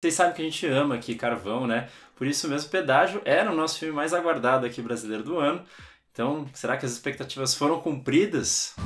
Vocês sabem que a gente ama aqui carvão, né? Por isso mesmo, Pedágio era o nosso filme mais aguardado aqui brasileiro do ano. Então, será que as expectativas foram cumpridas?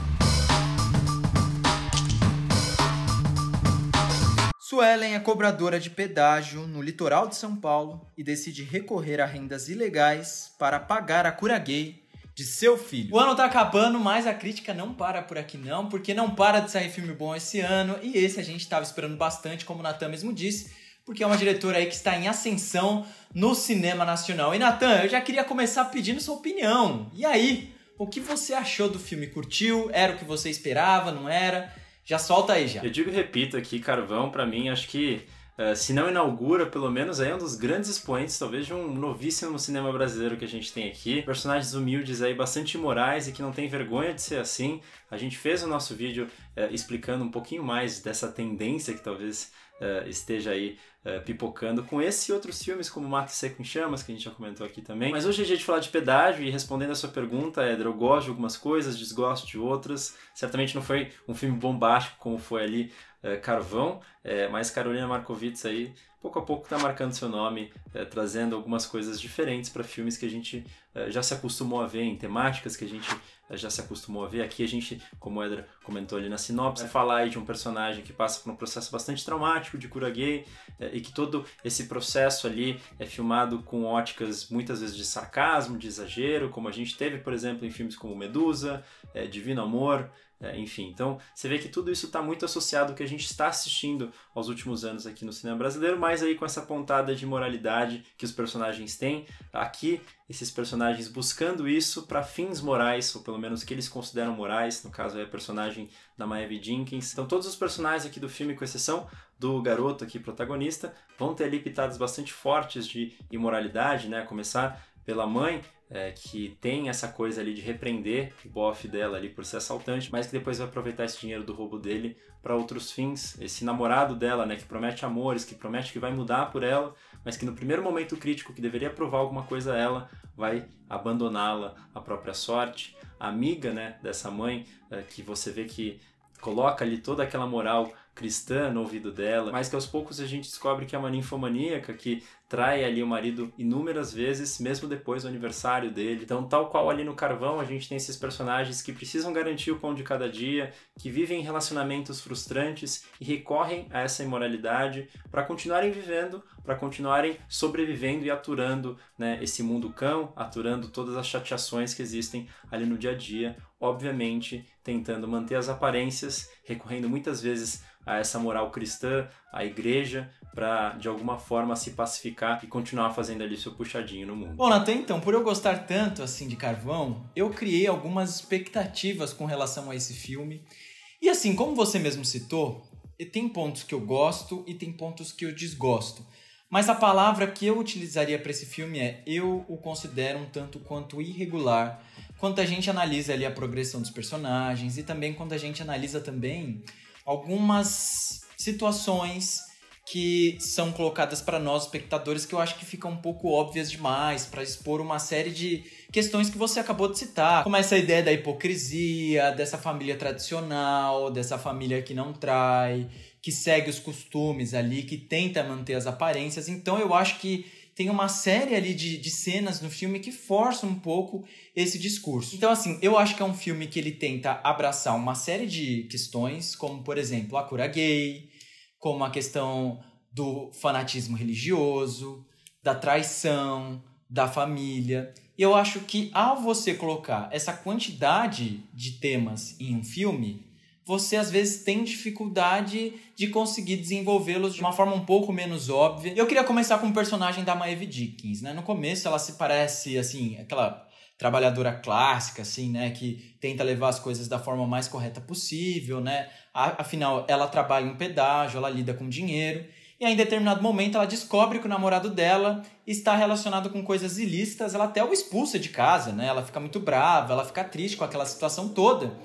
Suelen é cobradora de pedágio no litoral de São Paulo e decide recorrer a rendas ilegais para pagar a cura gay de seu filho. O ano tá acabando, mas a crítica não para por aqui não, porque não para de sair filme bom esse ano, e esse a gente tava esperando bastante, como o Natan mesmo disse, porque é uma diretora aí que está em ascensão no cinema nacional. E Natan, eu já queria começar pedindo sua opinião. E aí, o que você achou do filme? Curtiu? Era o que você esperava? Não era? Já solta aí já. Eu digo e repito aqui, Carvão, para mim, acho que eh, se não inaugura, pelo menos aí é um dos grandes expoentes, talvez, de um novíssimo cinema brasileiro que a gente tem aqui. Personagens humildes aí, bastante morais e que não tem vergonha de ser assim. A gente fez o nosso vídeo eh, explicando um pouquinho mais dessa tendência que talvez uh, esteja aí uh, pipocando com esse e outros filmes, como Mato Seco em Chamas, que a gente já comentou aqui também. Mas hoje é dia de falar de pedágio e respondendo a sua pergunta, Edra, eu gosto de algumas coisas, desgosto de outras. Certamente não foi um filme bombástico como foi ali é, Carvão, é, mas Carolina Markovits aí pouco a pouco está marcando seu nome, é, trazendo algumas coisas diferentes para filmes que a gente é, já se acostumou a ver, em temáticas que a gente é, já se acostumou a ver. Aqui a gente, como o Edra comentou ali na sinopse, é. falar aí de um personagem que passa por um processo bastante traumático de cura gay e que todo esse processo ali é filmado com óticas muitas vezes de sarcasmo, de exagero, como a gente teve, por exemplo, em filmes como Medusa, Divino Amor, é, enfim, então você vê que tudo isso está muito associado ao que a gente está assistindo aos últimos anos aqui no cinema brasileiro, mas aí com essa pontada de moralidade que os personagens têm, aqui esses personagens buscando isso para fins morais, ou pelo menos que eles consideram morais, no caso é a personagem da Maeve Jenkins. Então todos os personagens aqui do filme, com exceção do garoto aqui protagonista, vão ter ali pitadas bastante fortes de imoralidade, né, a começar pela mãe, é, que tem essa coisa ali de repreender o bofe dela ali por ser assaltante, mas que depois vai aproveitar esse dinheiro do roubo dele para outros fins. Esse namorado dela, né, que promete amores, que promete que vai mudar por ela, mas que no primeiro momento crítico que deveria provar alguma coisa a ela, vai abandoná-la à própria sorte. A amiga, né, dessa mãe, é, que você vê que coloca ali toda aquela moral cristã no ouvido dela, mas que aos poucos a gente descobre que é uma ninfomaníaca que trai ali o marido inúmeras vezes, mesmo depois do aniversário dele. Então, tal qual ali no Carvão, a gente tem esses personagens que precisam garantir o pão de cada dia, que vivem relacionamentos frustrantes e recorrem a essa imoralidade para continuarem vivendo, para continuarem sobrevivendo e aturando né, esse mundo cão, aturando todas as chateações que existem ali no dia a dia, obviamente tentando manter as aparências, recorrendo muitas vezes a essa moral cristã, a igreja, para de alguma forma se pacificar e continuar fazendo ali seu puxadinho no mundo. Bom, Natan, então, por eu gostar tanto assim de Carvão, eu criei algumas expectativas com relação a esse filme. E assim, como você mesmo citou, tem pontos que eu gosto e tem pontos que eu desgosto. Mas a palavra que eu utilizaria para esse filme é eu o considero um tanto quanto irregular, quando a gente analisa ali a progressão dos personagens e também quando a gente analisa também algumas situações que são colocadas para nós espectadores que eu acho que ficam um pouco óbvias demais para expor uma série de questões que você acabou de citar, como essa ideia da hipocrisia, dessa família tradicional, dessa família que não trai, que segue os costumes ali, que tenta manter as aparências. Então eu acho que tem uma série ali de, de cenas no filme que forçam um pouco esse discurso. Então, assim, eu acho que é um filme que ele tenta abraçar uma série de questões, como, por exemplo, a cura gay, como a questão do fanatismo religioso, da traição, da família. E Eu acho que ao você colocar essa quantidade de temas em um filme, você às vezes tem dificuldade de conseguir desenvolvê-los de uma forma um pouco menos óbvia. Eu queria começar com o personagem da Maeve Dickens, né? No começo ela se parece assim, aquela trabalhadora clássica, assim, né, que tenta levar as coisas da forma mais correta possível, né? Afinal, ela trabalha em pedágio, ela lida com dinheiro. E aí, em determinado momento, ela descobre que o namorado dela está relacionado com coisas ilícitas, ela até o expulsa de casa, né? Ela fica muito brava, ela fica triste com aquela situação toda.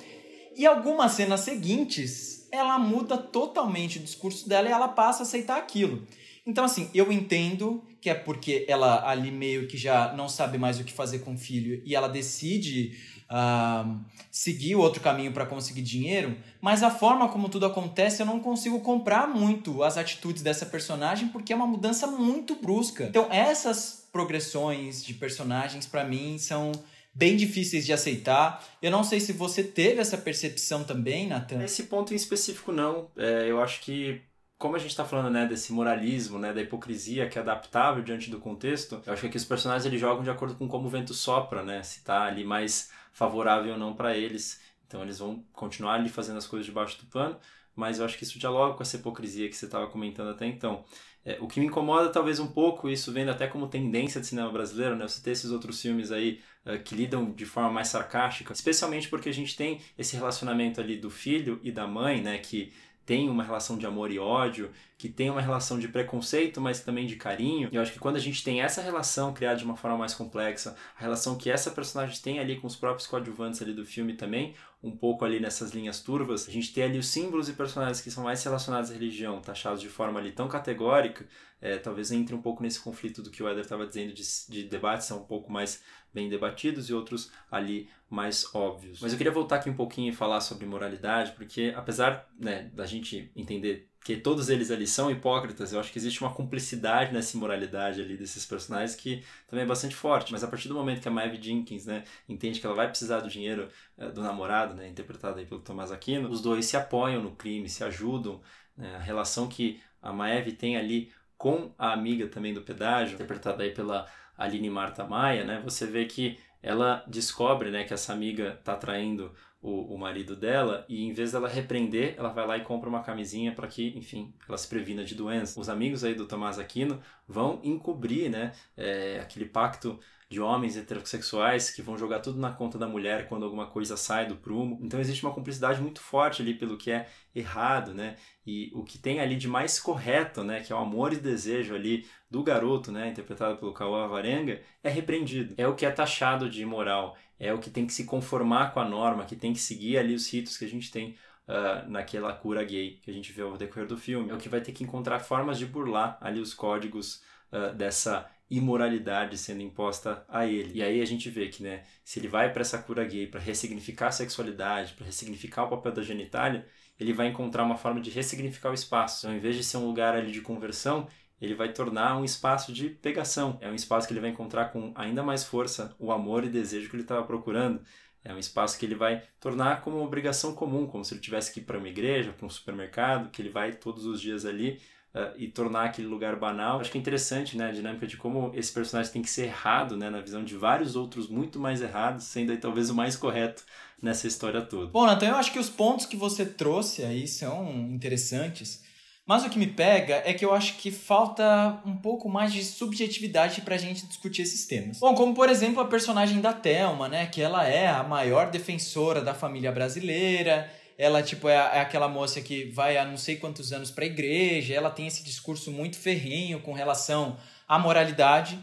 E algumas cenas seguintes, ela muda totalmente o discurso dela e ela passa a aceitar aquilo. Então, assim, eu entendo que é porque ela ali meio que já não sabe mais o que fazer com o filho e ela decide uh, seguir outro caminho para conseguir dinheiro, mas a forma como tudo acontece eu não consigo comprar muito as atitudes dessa personagem porque é uma mudança muito brusca. Então, essas progressões de personagens para mim são bem difíceis de aceitar. Eu não sei se você teve essa percepção também, Natan. nesse ponto em específico, não. É, eu acho que como a gente está falando né, desse moralismo, né, da hipocrisia que é adaptável diante do contexto, eu acho que os personagens eles jogam de acordo com como o vento sopra, né, se está ali mais favorável ou não para eles. Então eles vão continuar ali fazendo as coisas debaixo do pano mas eu acho que isso dialoga com essa hipocrisia que você estava comentando até então. É, o que me incomoda talvez um pouco, isso vendo até como tendência de cinema brasileiro, né? Você ter esses outros filmes aí uh, que lidam de forma mais sarcástica, especialmente porque a gente tem esse relacionamento ali do filho e da mãe, né? Que tem uma relação de amor e ódio, que tem uma relação de preconceito, mas também de carinho. E eu acho que quando a gente tem essa relação criada de uma forma mais complexa, a relação que essa personagem tem ali com os próprios coadjuvantes ali do filme também, um pouco ali nessas linhas turvas, a gente tem ali os símbolos e personagens que são mais relacionados à religião, taxados de forma ali tão categórica, é, talvez entre um pouco nesse conflito do que o Eder estava dizendo de, de debates são um pouco mais bem debatidos e outros ali mais óbvios. Mas eu queria voltar aqui um pouquinho e falar sobre moralidade, porque apesar né, da gente entender que todos eles ali são hipócritas, eu acho que existe uma cumplicidade nessa moralidade ali desses personagens que também é bastante forte. Mas a partir do momento que a Maeve Jenkins, né, entende que ela vai precisar do dinheiro eh, do namorado, né, interpretado aí pelo Tomás Aquino, os dois se apoiam no crime, se ajudam, né, a relação que a Maeve tem ali com a amiga também do pedágio, interpretada aí pela Aline Marta Maia, né? Você vê que ela descobre, né, que essa amiga está traindo o, o marido dela e em vez dela repreender, ela vai lá e compra uma camisinha para que, enfim, ela se previna de doença. Os amigos aí do Tomás Aquino vão encobrir, né, é, aquele pacto de homens heterossexuais que vão jogar tudo na conta da mulher quando alguma coisa sai do prumo. Então existe uma cumplicidade muito forte ali pelo que é errado, né? E o que tem ali de mais correto, né, que é o amor e desejo ali do garoto, né, interpretado pelo Cauã Varenga, é repreendido. É o que é taxado de imoral é o que tem que se conformar com a norma, que tem que seguir ali os ritos que a gente tem uh, naquela cura gay que a gente vê ao decorrer do filme. É o que vai ter que encontrar formas de burlar ali os códigos uh, dessa imoralidade sendo imposta a ele. E aí a gente vê que, né, se ele vai para essa cura gay para ressignificar a sexualidade, para ressignificar o papel da genitália, ele vai encontrar uma forma de ressignificar o espaço. Então, ao invés de ser um lugar ali de conversão, ele vai tornar um espaço de pegação. É um espaço que ele vai encontrar com ainda mais força o amor e desejo que ele estava procurando. É um espaço que ele vai tornar como uma obrigação comum, como se ele tivesse que ir para uma igreja, para um supermercado, que ele vai todos os dias ali uh, e tornar aquele lugar banal. Acho que é interessante né, a dinâmica de como esse personagem tem que ser errado, né, na visão de vários outros muito mais errados, sendo aí talvez o mais correto nessa história toda. Bom, Nathan, eu acho que os pontos que você trouxe aí são interessantes. Mas o que me pega é que eu acho que falta um pouco mais de subjetividade pra gente discutir esses temas. Bom, como por exemplo a personagem da Thelma, né? Que ela é a maior defensora da família brasileira. Ela, tipo, é, é aquela moça que vai há não sei quantos anos pra igreja. Ela tem esse discurso muito ferrenho com relação à moralidade.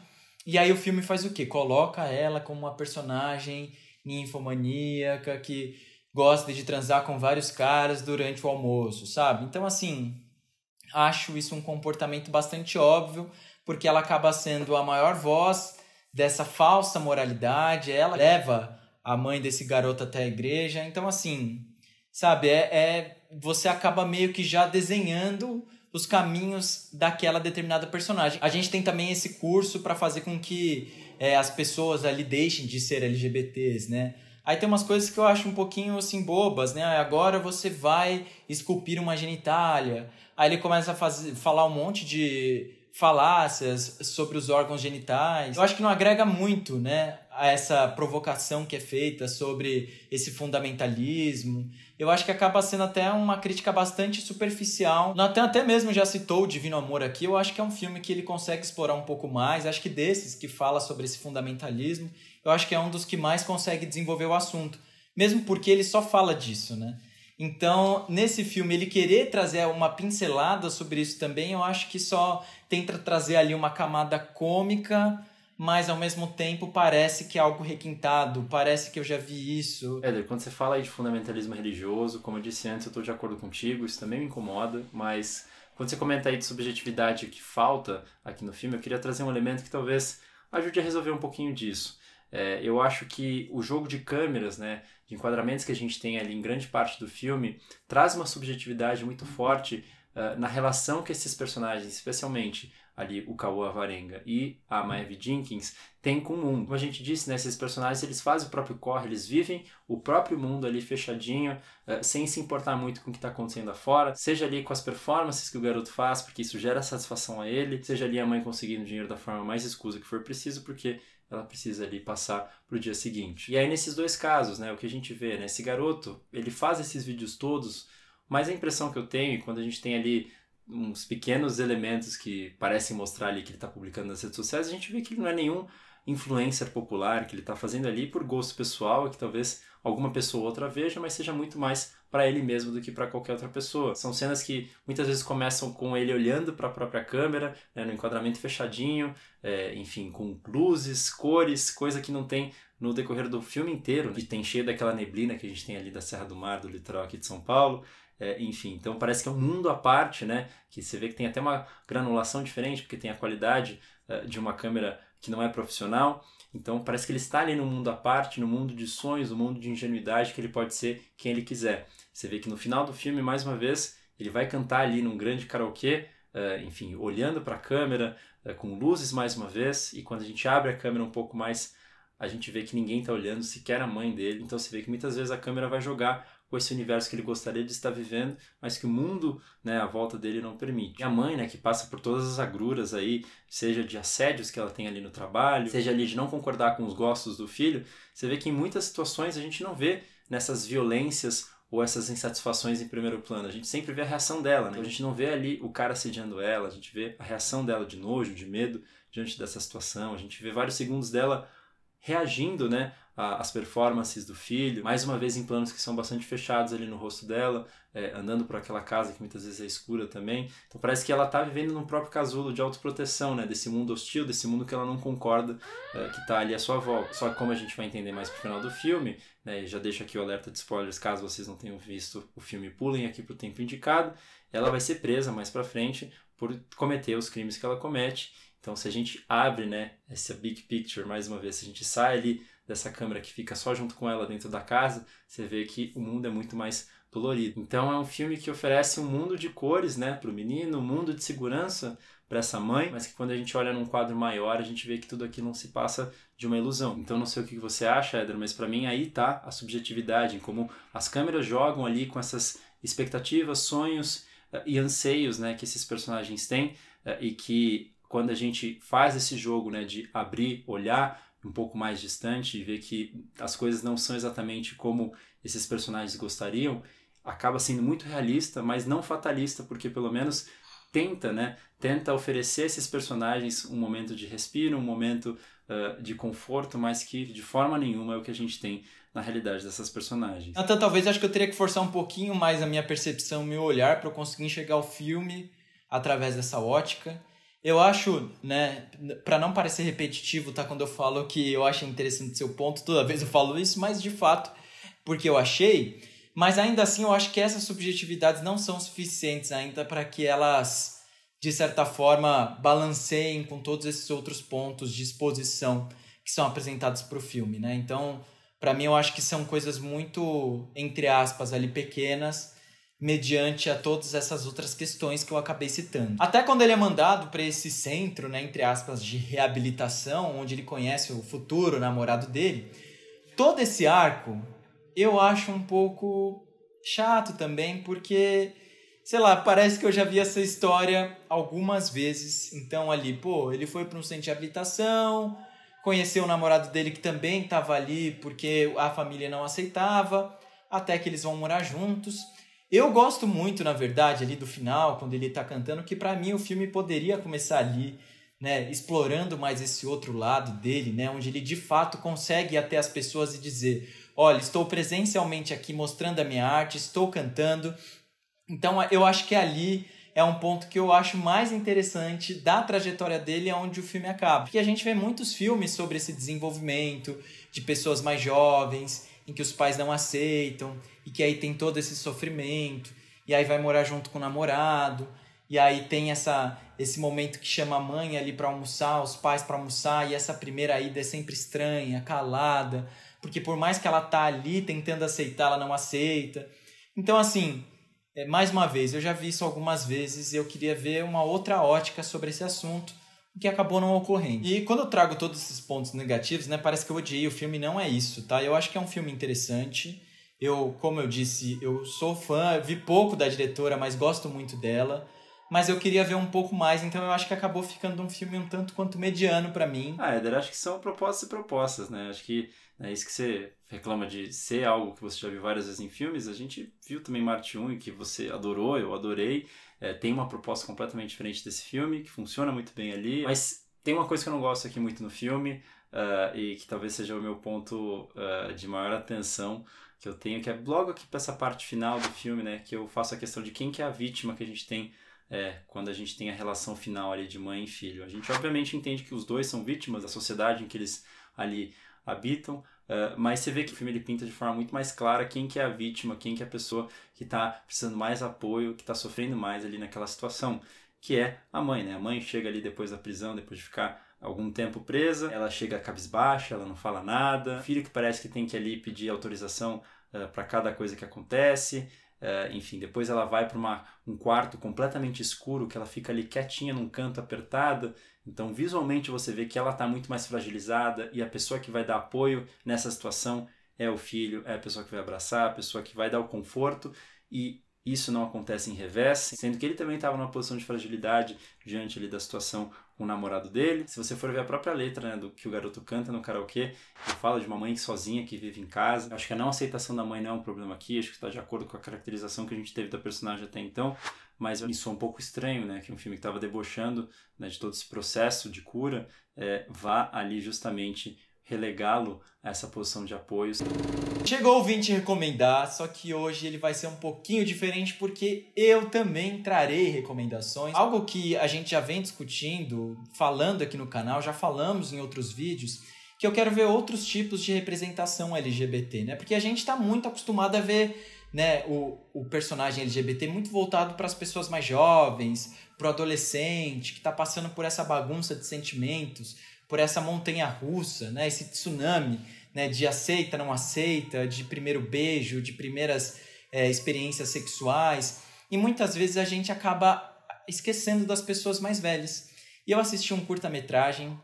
E aí o filme faz o quê? Coloca ela como uma personagem ninfomaníaca que gosta de transar com vários caras durante o almoço, sabe? Então, assim, acho isso um comportamento bastante óbvio, porque ela acaba sendo a maior voz dessa falsa moralidade, ela leva a mãe desse garoto até a igreja. Então, assim, sabe, é, é você acaba meio que já desenhando os caminhos daquela determinada personagem. A gente tem também esse curso para fazer com que é, as pessoas ali deixem de ser LGBTs, né? Aí tem umas coisas que eu acho um pouquinho assim bobas, né? Agora você vai esculpir uma genitália. Aí ele começa a fazer, falar um monte de falácias sobre os órgãos genitais. Eu acho que não agrega muito, né, a essa provocação que é feita sobre esse fundamentalismo. Eu acho que acaba sendo até uma crítica bastante superficial. Até, até mesmo já citou o Divino Amor aqui. Eu acho que é um filme que ele consegue explorar um pouco mais. Eu acho que desses que fala sobre esse fundamentalismo, eu acho que é um dos que mais consegue desenvolver o assunto, mesmo porque ele só fala disso, né? Então, nesse filme, ele querer trazer uma pincelada sobre isso também, eu acho que só tenta trazer ali uma camada cômica, mas ao mesmo tempo parece que é algo requintado, parece que eu já vi isso. Éder, quando você fala aí de fundamentalismo religioso, como eu disse antes, eu estou de acordo contigo, isso também me incomoda, mas quando você comenta aí de subjetividade que falta aqui no filme, eu queria trazer um elemento que talvez ajude a resolver um pouquinho disso. É, eu acho que o jogo de câmeras, né, de enquadramentos que a gente tem ali em grande parte do filme, traz uma subjetividade muito uhum. forte uh, na relação que esses personagens, especialmente ali o Cauã Varenga e a Maeve Jenkins tem com o mundo. Como a gente disse, né, esses personagens eles fazem o próprio corre, eles vivem o próprio mundo ali fechadinho, eh, sem se importar muito com o que está acontecendo lá fora seja ali com as performances que o garoto faz, porque isso gera satisfação a ele, seja ali a mãe conseguindo dinheiro da forma mais escusa que for preciso, porque ela precisa ali passar para o dia seguinte. E aí nesses dois casos, né, o que a gente vê, né, esse garoto, ele faz esses vídeos todos, mas a impressão que eu tenho, quando a gente tem ali uns pequenos elementos que parecem mostrar ali que ele está publicando nas redes sociais, a gente vê que ele não é nenhum influencer popular, que ele está fazendo ali por gosto pessoal, que talvez alguma pessoa ou outra veja, mas seja muito mais para ele mesmo do que para qualquer outra pessoa. São cenas que muitas vezes começam com ele olhando para a própria câmera, né, no enquadramento fechadinho, é, enfim, com luzes, cores, coisa que não tem no decorrer do filme inteiro, que tem cheio daquela neblina que a gente tem ali da Serra do Mar, do litoral aqui de São Paulo, é, enfim, então parece que é um mundo à parte, né? Que você vê que tem até uma granulação diferente, porque tem a qualidade é, de uma câmera que não é profissional. Então parece que ele está ali no mundo à parte, no mundo de sonhos, no mundo de ingenuidade, que ele pode ser quem ele quiser. Você vê que no final do filme, mais uma vez, ele vai cantar ali num grande karaokê, uh, enfim, olhando para a câmera, uh, com luzes mais uma vez, e quando a gente abre a câmera um pouco mais, a gente vê que ninguém está olhando, sequer a mãe dele. Então você vê que muitas vezes a câmera vai jogar com esse universo que ele gostaria de estar vivendo, mas que o mundo, né, à volta dele não permite. E a mãe, né, que passa por todas as agruras aí, seja de assédios que ela tem ali no trabalho, seja ali de não concordar com os gostos do filho, você vê que em muitas situações a gente não vê nessas violências ou essas insatisfações em primeiro plano. A gente sempre vê a reação dela, né? A gente não vê ali o cara assediando ela, a gente vê a reação dela de nojo, de medo diante dessa situação, a gente vê vários segundos dela reagindo, né, a, as performances do filho, mais uma vez em planos que são bastante fechados ali no rosto dela, é, andando por aquela casa que muitas vezes é escura também. Então parece que ela está vivendo num próprio casulo de autoproteção, né? Desse mundo hostil, desse mundo que ela não concorda é, que está ali à sua volta. Só que como a gente vai entender mais pro final do filme, né? já deixo aqui o alerta de spoilers caso vocês não tenham visto o filme, pulem aqui pro tempo indicado. Ela vai ser presa mais pra frente por cometer os crimes que ela comete. Então se a gente abre, né? Essa big picture mais uma vez, se a gente sai ali dessa câmera que fica só junto com ela dentro da casa, você vê que o mundo é muito mais colorido. Então é um filme que oferece um mundo de cores, né, para o menino, um mundo de segurança para essa mãe, mas que quando a gente olha num quadro maior, a gente vê que tudo aqui não se passa de uma ilusão. Então não sei o que você acha, Edra, mas para mim aí tá a subjetividade, como as câmeras jogam ali com essas expectativas, sonhos eh, e anseios, né, que esses personagens têm eh, e que quando a gente faz esse jogo, né, de abrir, olhar, um pouco mais distante e ver que as coisas não são exatamente como esses personagens gostariam, acaba sendo muito realista, mas não fatalista, porque pelo menos tenta, né? Tenta oferecer a esses personagens um momento de respiro, um momento uh, de conforto, mas que de forma nenhuma é o que a gente tem na realidade dessas personagens. Então, talvez acho que eu teria que forçar um pouquinho mais a minha percepção, meu olhar, para eu conseguir enxergar o filme através dessa ótica. Eu acho, né, para não parecer repetitivo, tá? Quando eu falo que eu acho interessante seu ponto, toda vez eu falo isso, mas de fato, porque eu achei. Mas ainda assim, eu acho que essas subjetividades não são suficientes ainda para que elas, de certa forma, balanceiem com todos esses outros pontos de exposição que são apresentados para o filme, né? Então, para mim, eu acho que são coisas muito, entre aspas, ali pequenas mediante a todas essas outras questões que eu acabei citando. Até quando ele é mandado para esse centro, né, entre aspas, de reabilitação, onde ele conhece o futuro namorado dele, todo esse arco eu acho um pouco chato também, porque sei lá, parece que eu já vi essa história algumas vezes. Então ali, pô, ele foi para um centro de habitação, conheceu o namorado dele que também estava ali porque a família não aceitava, até que eles vão morar juntos. Eu gosto muito, na verdade, ali do final, quando ele está cantando, que para mim o filme poderia começar ali, né, explorando mais esse outro lado dele, né, onde ele de fato consegue ir até as pessoas e dizer: "Olha, estou presencialmente aqui mostrando a minha arte, estou cantando". Então, eu acho que ali é um ponto que eu acho mais interessante da trajetória dele aonde é o filme acaba. Porque a gente vê muitos filmes sobre esse desenvolvimento de pessoas mais jovens, em que os pais não aceitam e que aí tem todo esse sofrimento, e aí vai morar junto com o namorado, e aí tem essa esse momento que chama a mãe ali para almoçar, os pais para almoçar, e essa primeira ida é sempre estranha, calada, porque por mais que ela tá ali tentando aceitar, ela não aceita. Então assim, é, mais uma vez, eu já vi isso algumas vezes e eu queria ver uma outra ótica sobre esse assunto, que acabou não ocorrendo. E quando eu trago todos esses pontos negativos, né, parece que eu odiei o filme, não é isso, tá? Eu acho que é um filme interessante, eu, como eu disse, eu sou fã, vi pouco da diretora, mas gosto muito dela. Mas eu queria ver um pouco mais, então eu acho que acabou ficando um filme um tanto quanto mediano para mim. Ah, Eder, acho que são propostas e propostas, né? Acho que é isso que você reclama de ser algo que você já viu várias vezes em filmes. A gente viu também Marte 1, que você adorou, eu adorei. É, tem uma proposta completamente diferente desse filme, que funciona muito bem ali. Mas tem uma coisa que eu não gosto aqui muito no filme, uh, e que talvez seja o meu ponto uh, de maior atenção, que eu tenho, que é logo aqui para essa parte final do filme, né? Que eu faço a questão de quem que é a vítima que a gente tem é, quando a gente tem a relação final ali de mãe e filho. A gente obviamente entende que os dois são vítimas da sociedade em que eles ali habitam, uh, mas você vê que o filme ele pinta de forma muito mais clara quem que é a vítima, quem que é a pessoa que está precisando mais apoio, que está sofrendo mais ali naquela situação, que é a mãe, né? A mãe chega ali depois da prisão, depois de ficar algum tempo presa, ela chega cabisbaixa, ela não fala nada, o filho que parece que tem que ali pedir autorização eh, para cada coisa que acontece. Uh, enfim, depois ela vai para um quarto completamente escuro que ela fica ali quietinha num canto apertada. Então, visualmente, você vê que ela está muito mais fragilizada e a pessoa que vai dar apoio nessa situação é o filho, é a pessoa que vai abraçar, a pessoa que vai dar o conforto. E isso não acontece em revés, sendo que ele também estava numa posição de fragilidade diante ali da situação o namorado dele. Se você for ver a própria letra né, do que o garoto canta no karaokê, ele fala de uma mãe sozinha que vive em casa. Acho que a não aceitação da mãe não é um problema aqui, acho que está de acordo com a caracterização que a gente teve da personagem até então. Mas isso é um pouco estranho, né? Que um filme que estava debochando né, de todo esse processo de cura é, vá ali justamente relegá-lo a essa posição de apoio. Chegou o vim te recomendar, só que hoje ele vai ser um pouquinho diferente porque eu também trarei recomendações. Algo que a gente já vem discutindo, falando aqui no canal, já falamos em outros vídeos, que eu quero ver outros tipos de representação LGBT, né? Porque a gente está muito acostumado a ver né, o, o personagem LGBT muito voltado para as pessoas mais jovens, para o adolescente que está passando por essa bagunça de sentimentos por essa montanha russa, né? Esse tsunami, né? De aceita, não aceita, de primeiro beijo, de primeiras é, experiências sexuais. E muitas vezes a gente acaba esquecendo das pessoas mais velhas. E eu assisti um curta-metragem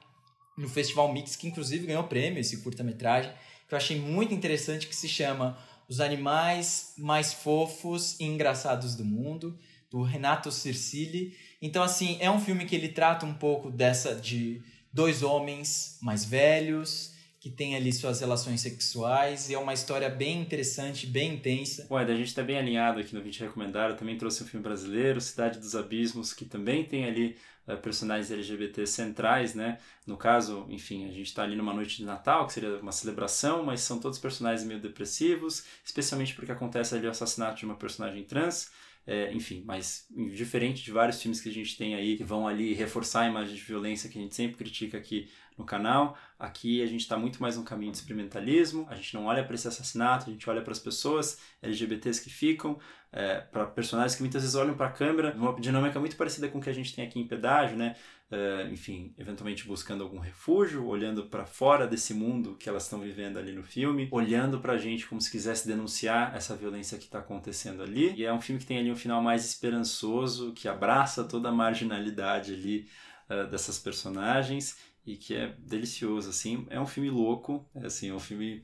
no Festival Mix, que inclusive ganhou prêmio esse curta-metragem, que eu achei muito interessante, que se chama Os Animais Mais Fofos e Engraçados do Mundo, do Renato Circilli. Então, assim, é um filme que ele trata um pouco dessa de dois homens mais velhos que têm ali suas relações sexuais e é uma história bem interessante, bem intensa. Ué, a gente está bem alinhado aqui no Vídeo recomendado. Eu também trouxe um filme brasileiro, Cidade dos Abismos, que também tem ali uh, personagens LGBT centrais, né? No caso, enfim, a gente está ali numa noite de Natal, que seria uma celebração, mas são todos personagens meio depressivos, especialmente porque acontece ali o assassinato de uma personagem trans. É, enfim, mas diferente de vários filmes que a gente tem aí que vão ali reforçar a imagem de violência que a gente sempre critica aqui no canal. Aqui a gente está muito mais num caminho de experimentalismo, a gente não olha para esse assassinato, a gente olha para as pessoas LGBTs que ficam, é, para personagens que muitas vezes olham para a câmera, numa dinâmica muito parecida com o que a gente tem aqui em pedágio, né? É, enfim, eventualmente buscando algum refúgio, olhando para fora desse mundo que elas estão vivendo ali no filme, olhando para a gente como se quisesse denunciar essa violência que está acontecendo ali. E é um filme que tem ali um final mais esperançoso, que abraça toda a marginalidade ali é, dessas personagens e que é delicioso, assim, é um filme louco, é, assim, é um filme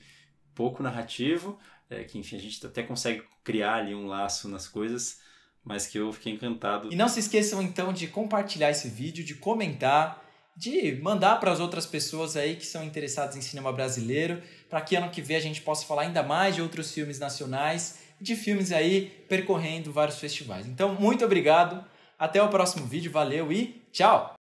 pouco narrativo, é, que enfim, a gente até consegue criar ali um laço nas coisas, mas que eu fiquei encantado. E não se esqueçam então de compartilhar esse vídeo, de comentar, de mandar para as outras pessoas aí que são interessadas em cinema brasileiro, para que ano que vem a gente possa falar ainda mais de outros filmes nacionais, de filmes aí percorrendo vários festivais. Então, muito obrigado, até o próximo vídeo, valeu e tchau!